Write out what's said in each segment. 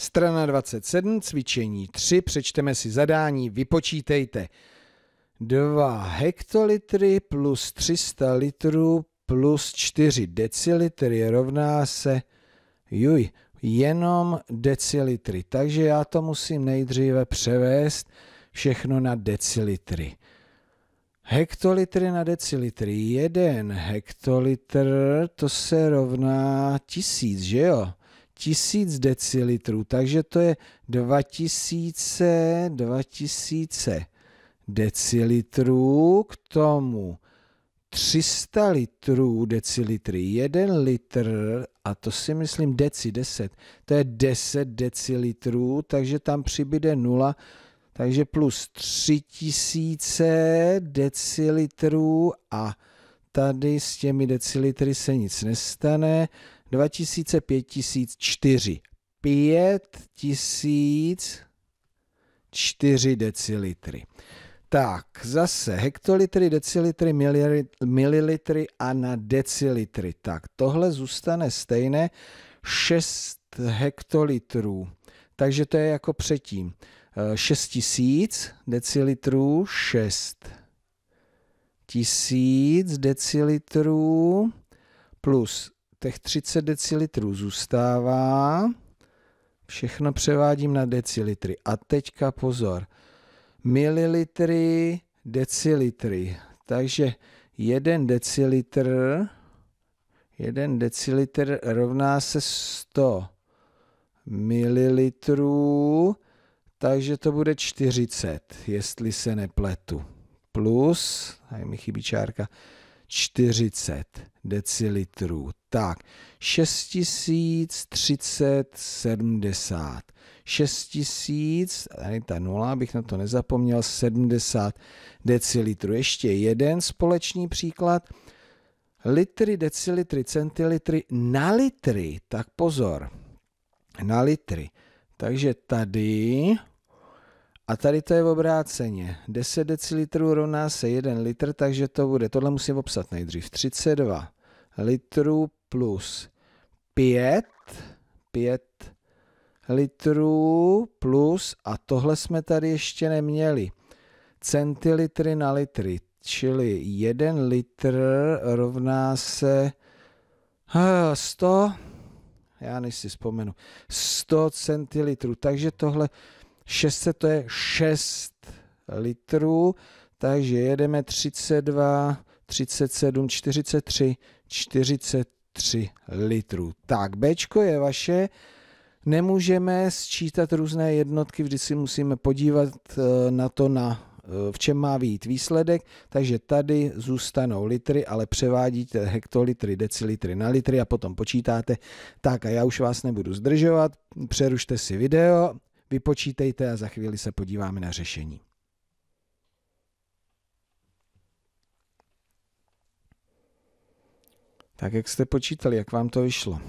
Strana 27, cvičení 3, přečteme si zadání, vypočítejte. 2 hektolitry plus 300 litrů plus 4 decilitry rovná se, juj, jenom decilitry. Takže já to musím nejdříve převést všechno na decilitry. Hektolitry na decilitry. 1 hektolitr, to se rovná 1000, že jo? 1000 decilitrů, takže to je 2000, 2000 decilitrů, k tomu 300 litrů decilitry, 1 litr, a to si myslím deci, 10, to je 10 decilitrů, takže tam přibyde 0, takže plus 3000 decilitrů a tady s těmi decilitry se nic nestane, 2000, 5004. 5004 decilitry. Tak, zase hektolitry, decilitry, mililitry a na decilitry. Tak, tohle zůstane stejné 6 hektolitrů. Takže to je jako předtím. 6000 eh, decilitrů, 6 tisíc decilitrů plus těch 30 decilitrů zůstává. Všechno převádím na decilitry. A teďka pozor. Mililitry, decilitry. Takže 1 decilitr 1 decilitr rovná se 100 mililitrů, takže to bude 40, jestli se nepletu. Plus, tady mi chybí čárka, 40 decilitrů. Tak, 6030,70. 6000, tady ta nula, abych na to nezapomněl, 70 decilitrů. Ještě jeden společný příklad. Litry, decilitry, centilitry na litry. Tak pozor, na litry. Takže tady a tady to je v obráceně. 10 decilitrů rovná se 1 litr, takže to bude, tohle musím obsat nejdřív, 32 litrů plus 5, 5 litrů plus, a tohle jsme tady ještě neměli, centilitry na litry, čili 1 litr rovná se 100, já než si vzpomenu, 100 centilitrů, takže tohle 600 to je 6 litrů, takže jedeme 32, 37, 43, 43 litrů. Tak, Bčko je vaše. Nemůžeme sčítat různé jednotky, vždy si musíme podívat eh, na to, na, eh, v čem má být výsledek. Takže tady zůstanou litry, ale převádíte hektolitry, decilitry na litry a potom počítáte. Tak a já už vás nebudu zdržovat, přerušte si video vypočítejte a za chvíli se podíváme na řešení. Tak jak jste počítali, jak vám to vyšlo?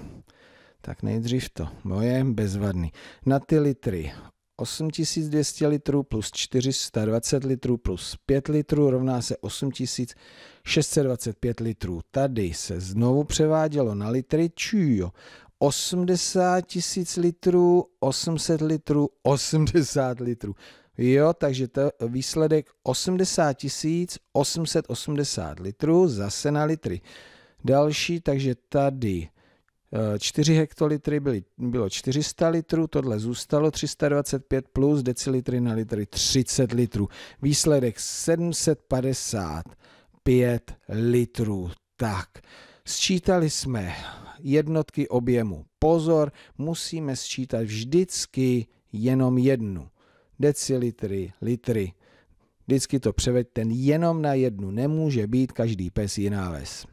Tak nejdřív to. Moje bezvadný. Na ty litry 8200 litrů plus 420 litrů plus 5 litrů rovná se 8625 litrů. Tady se znovu převádělo na litry, čujo, 80 tisíc litrů, 800 litrů, 80 litrů. Jo, takže to výsledek 80 tisíc, 880 litrů, zase na litry. Další, takže tady 4 eh, hektolitry byly, bylo 400 litrů, tohle zůstalo 325 plus decilitry na litry 30 litrů. Výsledek 755 litrů. Tak, Sčítali jsme jednotky objemu. Pozor, musíme sčítat vždycky jenom jednu. Decilitry, litry. Vždycky to převeď ten jenom na jednu. Nemůže být každý pes jiná ves.